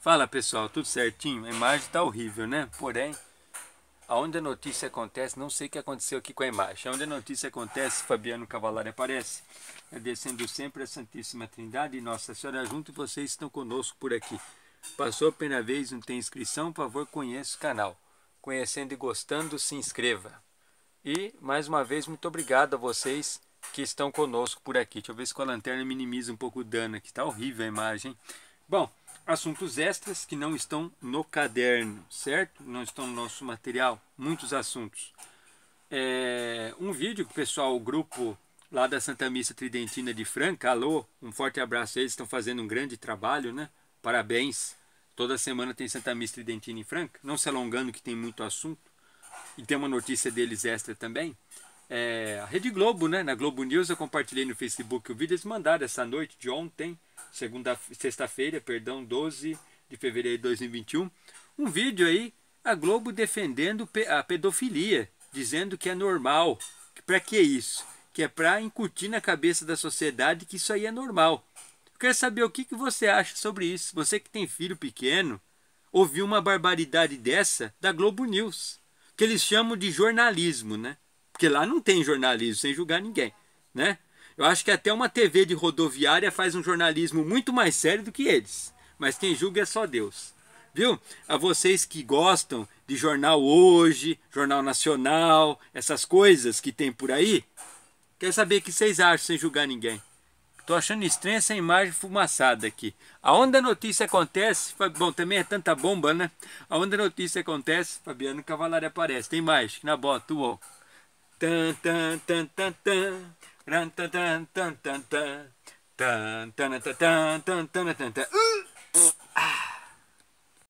Fala pessoal, tudo certinho? A imagem tá horrível, né? Porém, aonde a notícia acontece, não sei o que aconteceu aqui com a imagem. Aonde a notícia acontece, Fabiano Cavalari aparece. Agradecendo sempre a Santíssima Trindade e Nossa Senhora junto, vocês estão conosco por aqui. Passou a primeira vez, não tem inscrição, por favor, conheça o canal. Conhecendo e gostando, se inscreva. E, mais uma vez, muito obrigado a vocês que estão conosco por aqui. Deixa eu ver se com a lanterna minimiza um pouco o dano aqui. está horrível a imagem. Bom, assuntos extras que não estão no caderno, certo? Não estão no nosso material. Muitos assuntos. É, um vídeo que o pessoal, o grupo lá da Santa Missa Tridentina de Franca, alô, um forte abraço a eles, estão fazendo um grande trabalho, né? Parabéns. Toda semana tem Santa Missa Tridentina em Franca. Não se alongando que tem muito assunto. E tem uma notícia deles extra também. É, a Rede Globo, né? Na Globo News eu compartilhei no Facebook o vídeo. Eles mandaram essa noite de ontem, segunda, sexta-feira, perdão, 12 de fevereiro de 2021, um vídeo aí, a Globo defendendo a pedofilia, dizendo que é normal. Para que isso? Que é para incutir na cabeça da sociedade que isso aí é normal. Eu quero saber o que, que você acha sobre isso. Você que tem filho pequeno, ouviu uma barbaridade dessa da Globo News que eles chamam de jornalismo, né? Porque lá não tem jornalismo, sem julgar ninguém, né? Eu acho que até uma TV de rodoviária faz um jornalismo muito mais sério do que eles. Mas quem julga é só Deus. Viu? A vocês que gostam de jornal hoje, jornal nacional, essas coisas que tem por aí, quer saber o que vocês acham sem julgar ninguém. Tô achando estranha essa imagem fumaçada aqui. Aonde a notícia acontece... Bom, também é tanta bomba, né? Aonde a notícia acontece, Fabiano Cavalari aparece. Tem mais, na bota, uou. Tan, tan, tan, tan, tan. tan, tan, tan, tan, tan. Tan, tan, tan, tan, tan, tan, tan, tan.